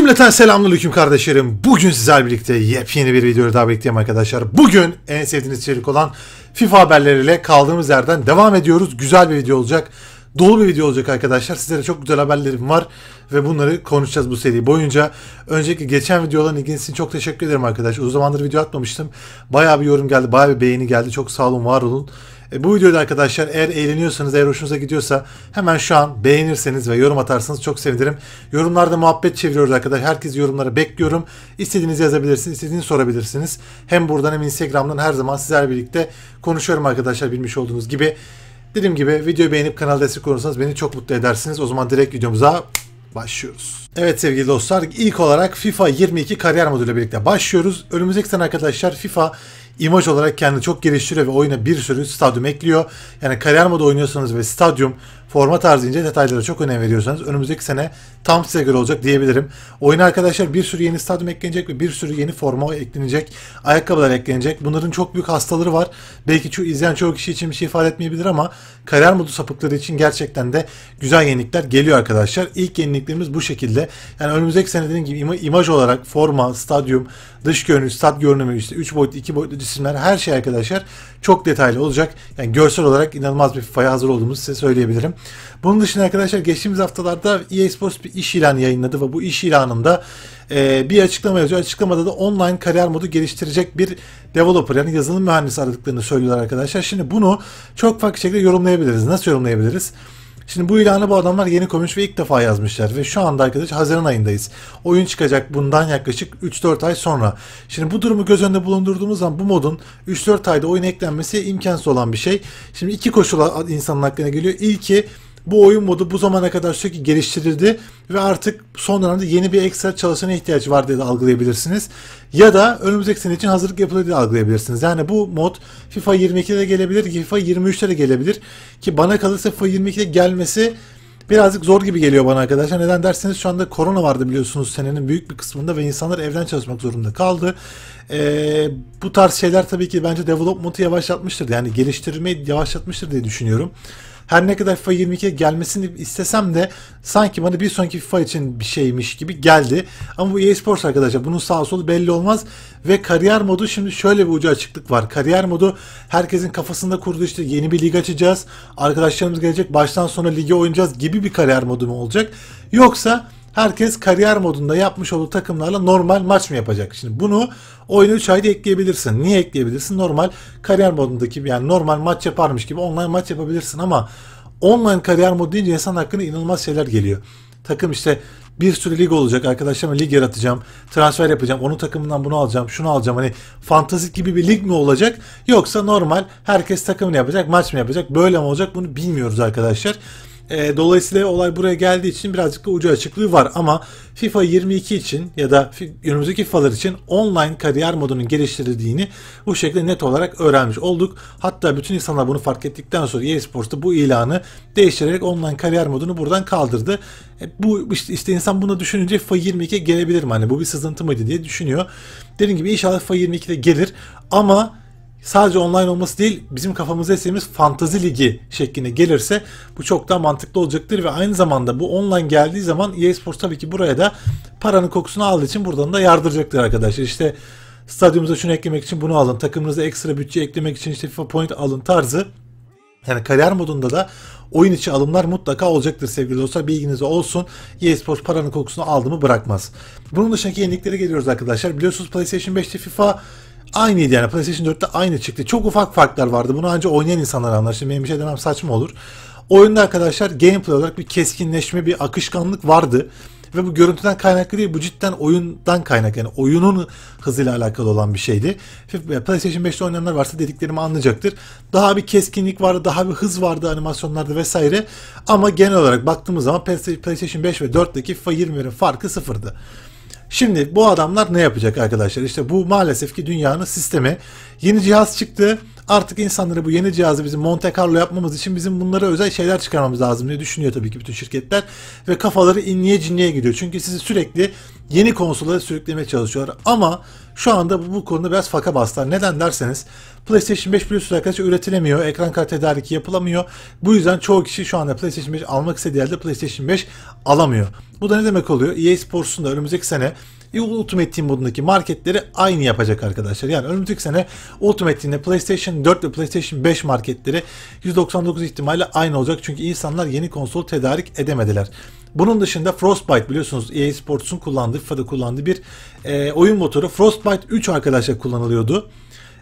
Cümleten selamünaleyküm kardeşlerim. Bugün sizlerle birlikte yepyeni bir videoyu daha bekliyorum arkadaşlar. Bugün en sevdiğiniz içerik olan FIFA haberleriyle kaldığımız yerden devam ediyoruz. Güzel bir video olacak. Dolu bir video olacak arkadaşlar. Sizlere çok güzel haberlerim var ve bunları konuşacağız bu seri boyunca. Öncelikle geçen videoların ilginiz için çok teşekkür ederim arkadaşlar. Uzun zamandır video atmamıştım. Bayağı bir yorum geldi, bayağı bir beğeni geldi. Çok sağ olun, var olun. E, bu videoda arkadaşlar eğer eğleniyorsanız, eğer hoşunuza gidiyorsa hemen şu an beğenirseniz ve yorum atarsanız çok sevinirim. Yorumlarda muhabbet çeviriyoruz arkadaşlar. Herkes yorumlara bekliyorum. İstediğinizi yazabilirsiniz, istediğinizi sorabilirsiniz. Hem buradan hem Instagram'dan her zaman sizlerle birlikte konuşuyorum arkadaşlar bilmiş olduğunuz gibi. Dediğim gibi videoyu beğenip kanalda destek olursanız beni çok mutlu edersiniz. O zaman direkt videomuza başlıyoruz. Evet sevgili dostlar ilk olarak FIFA 22 kariyer moduyla birlikte başlıyoruz. Önümüzdeki sene arkadaşlar FIFA imaj olarak kendini çok geliştiriyor ve oyuna bir sürü stadyum ekliyor. Yani kariyer modu oynuyorsanız ve stadyum forma tarzı ince detaylara çok önem veriyorsanız önümüzdeki sene tam size göre olacak diyebilirim. Oyuna arkadaşlar bir sürü yeni stadyum eklenecek ve bir sürü yeni forma eklenecek. Ayakkabılar eklenecek. Bunların çok büyük hastaları var. Belki çoğu, izleyen çoğu kişi için bir şey ifade etmeyebilir ama kariyer modu sapıkları için gerçekten de güzel yenilikler geliyor arkadaşlar. İlk yeniliklerimiz bu şekilde. Yani önümüzdeki sene dediğim gibi im imaj olarak forma, stadyum, dış görünüş, stat görünümü işte 3 boyutlu 2 boyutlu cisimler her şey arkadaşlar çok detaylı olacak. Yani görsel olarak inanılmaz bir faya hazır olduğumuzu size söyleyebilirim. Bunun dışında arkadaşlar geçtiğimiz haftalarda EA Sports bir iş ilanı yayınladı ve bu iş ilanında e, bir açıklama yazıyor. Açıklamada da online kariyer modu geliştirecek bir developer yani yazılım mühendisi aradıklarını söylüyorlar arkadaşlar. Şimdi bunu çok farklı şekilde yorumlayabiliriz. Nasıl yorumlayabiliriz? Şimdi bu ilanı bu adamlar yeni koymuş ve ilk defa yazmışlar. Ve şu anda arkadaş Haziran ayındayız. Oyun çıkacak bundan yaklaşık 3-4 ay sonra. Şimdi bu durumu göz önünde bulundurduğumuz zaman bu modun 3-4 ayda oyun eklenmesi imkansız olan bir şey. Şimdi iki koşul insanın aklına geliyor. İlki bu oyun modu bu zamana kadar sürekli geliştirildi ve artık son dönemde yeni bir ekstra çalışana ihtiyaç var diye algılayabilirsiniz. Ya da önümüzdeki sene için hazırlık yapılıyor diye algılayabilirsiniz. Yani bu mod FIFA 22'de de gelebilir, FIFA 23'te de gelebilir. Ki bana kalırsa FIFA 22'de gelmesi birazcık zor gibi geliyor bana arkadaşlar. Neden derseniz şu anda korona vardı biliyorsunuz senenin büyük bir kısmında ve insanlar evden çalışmak zorunda kaldı. Ee, bu tarz şeyler tabii ki bence development'ı yavaşlatmıştır. Yani geliştirmeyi yavaşlatmıştır diye düşünüyorum her ne kadar FIFA 22 gelmesini istesem de sanki bana bir sonraki FIFA için bir şeymiş gibi geldi. Ama bu eSports arkadaşlar bunun sağ solu belli olmaz ve kariyer modu şimdi şöyle bir ucu açıklık var. Kariyer modu herkesin kafasında kurduğu işte yeni bir lig açacağız, arkadaşlarımız gelecek baştan sona ligi oynayacağız gibi bir kariyer modu mu olacak? Yoksa herkes kariyer modunda yapmış olduğu takımlarla normal maç mı yapacak? Şimdi bunu oyuna 3 ayda ekleyebilirsin. Niye ekleyebilirsin? Normal kariyer modundaki yani normal maç yaparmış gibi online maç yapabilirsin ama online kariyer modu deyince insan hakkında inanılmaz şeyler geliyor. Takım işte bir sürü lig olacak arkadaşlarım lig yaratacağım transfer yapacağım onun takımından bunu alacağım şunu alacağım hani fantastik gibi bir lig mi olacak yoksa normal herkes takımını yapacak maç mı yapacak böyle mi olacak bunu bilmiyoruz arkadaşlar e, dolayısıyla olay buraya geldiği için birazcık da ucu açıklığı var ama FIFA 22 için ya da önümüzdeki FIFA'lar için online kariyer modunun geliştirildiğini bu şekilde net olarak öğrenmiş olduk. Hatta bütün insanlar bunu fark ettikten sonra eSports'ta bu ilanı değiştirerek online kariyer modunu buradan kaldırdı. E, bu işte, işte insan bunu düşününce FIFA 22 gelebilir mi? Hani bu bir sızıntı mıydı diye düşünüyor. Dediğim gibi inşallah FIFA 22'de gelir ama sadece online olması değil bizim kafamıza esediğimiz fantazi ligi şeklinde gelirse bu çok daha mantıklı olacaktır ve aynı zamanda bu online geldiği zaman EA Sports tabii ki buraya da paranın kokusunu aldığı için buradan da yardıracaktır arkadaşlar. İşte stadyumunuza şunu eklemek için bunu alın, takımınıza ekstra bütçe eklemek için işte FIFA point alın tarzı. Yani kariyer modunda da oyun içi alımlar mutlaka olacaktır sevgili dostlar. Bilginiz olsun. eSports paranın kokusunu aldı mı bırakmaz. Bunun dışındaki yeniliklere geliyoruz arkadaşlar. Biliyorsunuz PlayStation 5'te FIFA aynıydı yani. PlayStation 4'te aynı çıktı. Çok ufak farklar vardı. Bunu ancak oynayan insanlar anlar. Şimdi benim bir şey demem saçma olur. Oyunda arkadaşlar gameplay olarak bir keskinleşme, bir akışkanlık vardı. Ve bu görüntüden kaynaklı değil, bu cidden oyundan kaynak. Yani oyunun hızıyla alakalı olan bir şeydi. PlayStation 5'te oynayanlar varsa dediklerimi anlayacaktır. Daha bir keskinlik vardı, daha bir hız vardı animasyonlarda vesaire. Ama genel olarak baktığımız zaman PlayStation 5 ve 4'teki FIFA 20'lerin farkı sıfırdı. Şimdi bu adamlar ne yapacak arkadaşlar? İşte bu maalesef ki dünyanın sistemi. Yeni cihaz çıktı artık insanlara bu yeni cihazı bizim Monte Carlo yapmamız için bizim bunlara özel şeyler çıkarmamız lazım diye düşünüyor tabii ki bütün şirketler. Ve kafaları inliye cinliye gidiyor. Çünkü sizi sürekli yeni konsola sürüklemeye çalışıyorlar. Ama şu anda bu, bu konuda biraz faka bastılar. Neden derseniz PlayStation 5 biliyorsunuz arkadaşlar üretilemiyor. Ekran kartı tedariki yapılamıyor. Bu yüzden çoğu kişi şu anda PlayStation 5 almak istediği halde PlayStation 5 alamıyor. Bu da ne demek oluyor? EA Sports'un da önümüzdeki sene e, Ultimate Team modundaki marketleri aynı yapacak arkadaşlar. Yani önümüzdeki sene Ultimate Team'de PlayStation 4 ve PlayStation 5 marketleri 199 ihtimalle aynı olacak. Çünkü insanlar yeni konsol tedarik edemediler. Bunun dışında Frostbite biliyorsunuz EA Sports'un kullandığı, FIFA'da kullandığı bir e, oyun motoru. Frostbite 3 arkadaşlar kullanılıyordu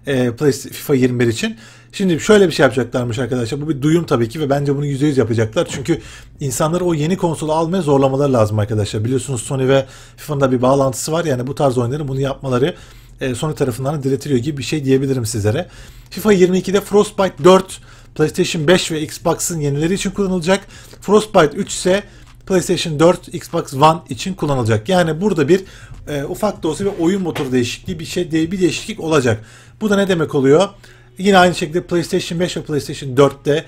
e, FIFA 21 için. Şimdi şöyle bir şey yapacaklarmış arkadaşlar. Bu bir duyum tabii ki ve bence bunu %100 yapacaklar. Çünkü insanları o yeni konsolu almaya zorlamaları lazım arkadaşlar. Biliyorsunuz Sony ve FIFA'nın da bir bağlantısı var. Yani bu tarz oyunların bunu yapmaları e, Sony tarafından diletiliyor gibi bir şey diyebilirim sizlere. FIFA 22'de Frostbite 4 PlayStation 5 ve Xbox'ın yenileri için kullanılacak. Frostbite 3 ise PlayStation 4, Xbox One için kullanılacak. Yani burada bir e, ufak da olsa bir oyun motoru değişikliği bir şey bir değişiklik olacak. Bu da ne demek oluyor? Yine aynı şekilde PlayStation 5 ve PlayStation 4'te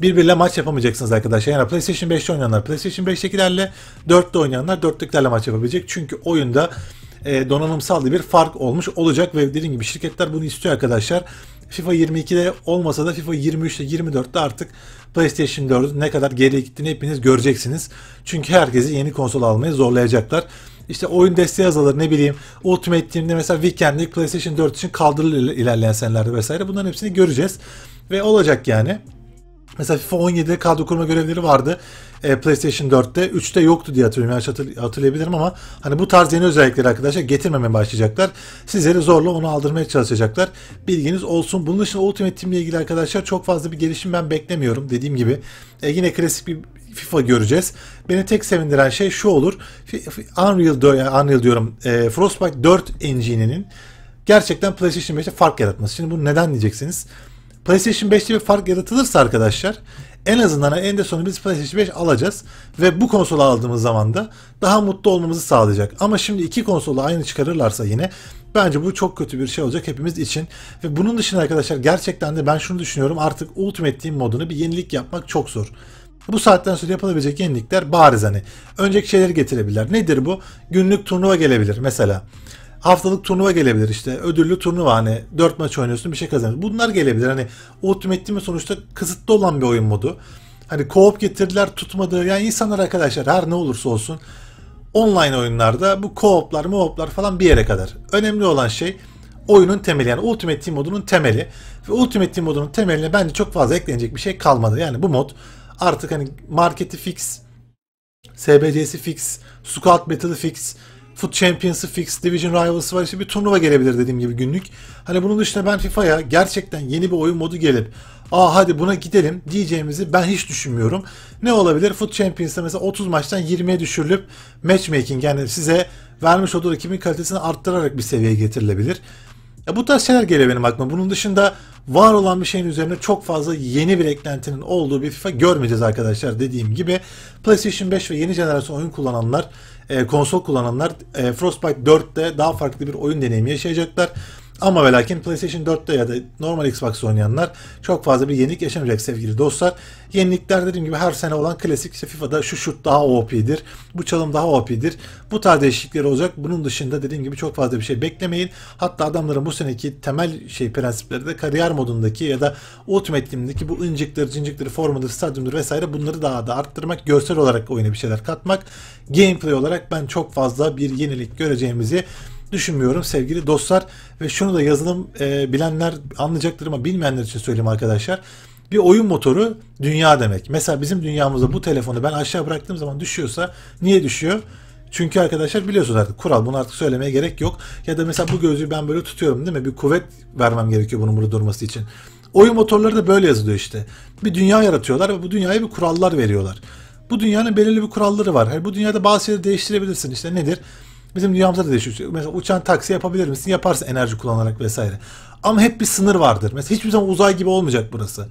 birbiriyle maç yapamayacaksınız arkadaşlar. Yani PlayStation 5'te oynayanlar PlayStation 5'tekilerle 4'te oynayanlar 4'teklerle maç yapabilecek. Çünkü oyunda e, donanımsal bir fark olmuş olacak ve dediğim gibi şirketler bunu istiyor arkadaşlar. FIFA 22'de olmasa da FIFA 23'te 24'te artık PlayStation 4'ün ne kadar geri gittiğini hepiniz göreceksiniz. Çünkü herkesi yeni konsol almaya zorlayacaklar. İşte oyun desteği azalır ne bileyim Ultimate Team'de mesela Weekend Weekend'lik PlayStation 4 için kaldırılır ilerleyen senelerde vesaire bunların hepsini göreceğiz. Ve olacak yani. Mesela FIFA 17'de kadro kurma görevleri vardı. E, PlayStation 4'te. 3'te yoktu diye hatırlıyorum. Yanlış hatırl- hatırlayabilirim ama hani bu tarz yeni özellikleri arkadaşlar getirmemeye başlayacaklar. Sizleri zorla onu aldırmaya çalışacaklar. Bilginiz olsun. Bunun dışında Ultimate Team ile ilgili arkadaşlar çok fazla bir gelişim ben beklemiyorum. Dediğim gibi e, yine klasik bir FIFA göreceğiz. Beni tek sevindiren şey şu olur. Unreal, 4, yani Unreal diyorum. E, Frostbite 4 engine'inin gerçekten PlayStation 5'te fark yaratması. Şimdi bu neden diyeceksiniz? PlayStation 5'te bir fark yaratılırsa arkadaşlar en azından en de sonu biz PlayStation 5 alacağız ve bu konsolu aldığımız zaman da daha mutlu olmamızı sağlayacak. Ama şimdi iki konsolu aynı çıkarırlarsa yine bence bu çok kötü bir şey olacak hepimiz için. Ve bunun dışında arkadaşlar gerçekten de ben şunu düşünüyorum artık Ultimate Team modunu bir yenilik yapmak çok zor. Bu saatten sonra yapılabilecek yenilikler bariz hani. Önceki şeyleri getirebilirler. Nedir bu? Günlük turnuva gelebilir mesela haftalık turnuva gelebilir işte. Ödüllü turnuva hani 4 maç oynuyorsun bir şey kazanıyorsun. Bunlar gelebilir. Hani Ultimate Team'in sonuçta kısıtlı olan bir oyun modu. Hani co-op getirdiler tutmadı. Yani insanlar arkadaşlar her ne olursa olsun online oyunlarda bu co-op'lar, mo-op'lar falan bir yere kadar. Önemli olan şey oyunun temeli yani Ultimate Team modunun temeli. Ve Ultimate Team modunun temeline bence çok fazla eklenecek bir şey kalmadı. Yani bu mod artık hani marketi fix, SBC'si fix, squad battle'ı fix, Foot Champions'ı fix, Division Rivals'ı var işte bir turnuva gelebilir dediğim gibi günlük. Hani bunun dışında ben FIFA'ya gerçekten yeni bir oyun modu gelip aa hadi buna gidelim diyeceğimizi ben hiç düşünmüyorum. Ne olabilir? Foot Champions'ta mesela 30 maçtan 20'ye düşürülüp matchmaking yani size vermiş olduğu rakibin kalitesini arttırarak bir seviyeye getirilebilir. Ya bu tarz şeyler geliyor benim aklıma. Bunun dışında var olan bir şeyin üzerine çok fazla yeni bir eklentinin olduğu bir FIFA görmeyeceğiz arkadaşlar dediğim gibi. PlayStation 5 ve yeni jenerasyon oyun kullananlar e, konsol kullananlar e, Frostbite 4'te daha farklı bir oyun deneyimi yaşayacaklar. Ama ve lakin PlayStation 4'te ya da normal Xbox oynayanlar çok fazla bir yenilik yaşamayacak sevgili dostlar. Yenilikler dediğim gibi her sene olan klasik işte FIFA'da şu şut daha OP'dir, bu çalım daha OP'dir. Bu tarz değişiklikler olacak. Bunun dışında dediğim gibi çok fazla bir şey beklemeyin. Hatta adamların bu seneki temel şey prensipleri de kariyer modundaki ya da Ultimate Team'deki bu incikleri, cincikleri, formaları, stadyumları vesaire bunları daha da arttırmak, görsel olarak oyuna bir şeyler katmak, gameplay olarak ben çok fazla bir yenilik göreceğimizi düşünmüyorum sevgili dostlar. Ve şunu da yazılım e, bilenler anlayacaktır ama bilmeyenler için söyleyeyim arkadaşlar. Bir oyun motoru dünya demek. Mesela bizim dünyamızda bu telefonu ben aşağı bıraktığım zaman düşüyorsa niye düşüyor? Çünkü arkadaşlar biliyorsunuz artık kural bunu artık söylemeye gerek yok. Ya da mesela bu gözlüğü ben böyle tutuyorum değil mi? Bir kuvvet vermem gerekiyor bunun burada durması için. Oyun motorları da böyle yazılıyor işte. Bir dünya yaratıyorlar ve bu dünyaya bir kurallar veriyorlar. Bu dünyanın belirli bir kuralları var. Yani bu dünyada bazı şeyleri değiştirebilirsin. İşte nedir? Bizim dünyamızda da değişiyor. Mesela uçan taksi yapabilir misin? Yaparsın enerji kullanarak vesaire. Ama hep bir sınır vardır. Mesela hiçbir zaman uzay gibi olmayacak burası.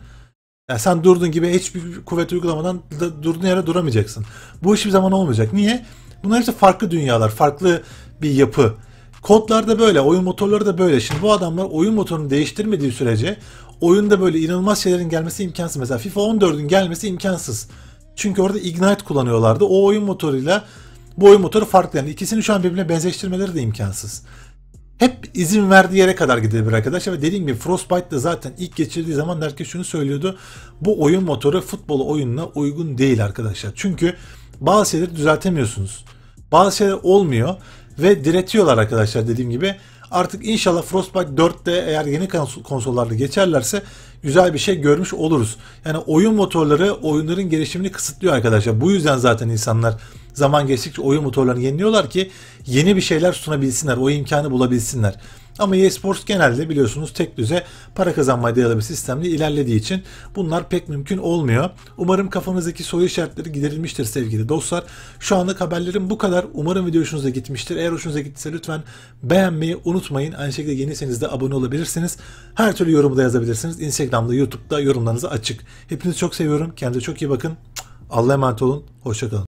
Yani sen durdun gibi hiçbir kuvvet uygulamadan da durduğun yere duramayacaksın. Bu hiçbir zaman olmayacak. Niye? Bunlar hepsi farklı dünyalar, farklı bir yapı. Kodlar da böyle, oyun motorları da böyle. Şimdi bu adamlar oyun motorunu değiştirmediği sürece oyunda böyle inanılmaz şeylerin gelmesi imkansız. Mesela FIFA 14'ün gelmesi imkansız. Çünkü orada Ignite kullanıyorlardı. O oyun motoruyla bu oyun motoru farklı yani. İkisini şu an birbirine benzeştirmeleri de imkansız. Hep izin verdiği yere kadar gidebilir arkadaşlar ve dediğim gibi Frostbite de zaten ilk geçirdiği zaman herkes şunu söylüyordu. Bu oyun motoru futbol oyununa uygun değil arkadaşlar. Çünkü bazı şeyleri düzeltemiyorsunuz. Bazı şeyler olmuyor ve diretiyorlar arkadaşlar dediğim gibi. Artık inşallah Frostbite 4'te eğer yeni konsollarda geçerlerse güzel bir şey görmüş oluruz. Yani oyun motorları oyunların gelişimini kısıtlıyor arkadaşlar. Bu yüzden zaten insanlar zaman geçtikçe oyun motorlarını yeniliyorlar ki yeni bir şeyler sunabilsinler, o imkanı bulabilsinler. Ama eSports genelde biliyorsunuz tek düze para kazanma dayalı bir sistemle ilerlediği için bunlar pek mümkün olmuyor. Umarım kafanızdaki soru işaretleri giderilmiştir sevgili dostlar. Şu anlık haberlerim bu kadar. Umarım video hoşunuza gitmiştir. Eğer hoşunuza gittiyse lütfen beğenmeyi unutmayın. Aynı şekilde yeniyseniz de abone olabilirsiniz. Her türlü yorumu da yazabilirsiniz. Instagram'da, YouTube'da yorumlarınızı açık. Hepinizi çok seviyorum. Kendinize çok iyi bakın. Allah'a emanet olun. Hoşçakalın.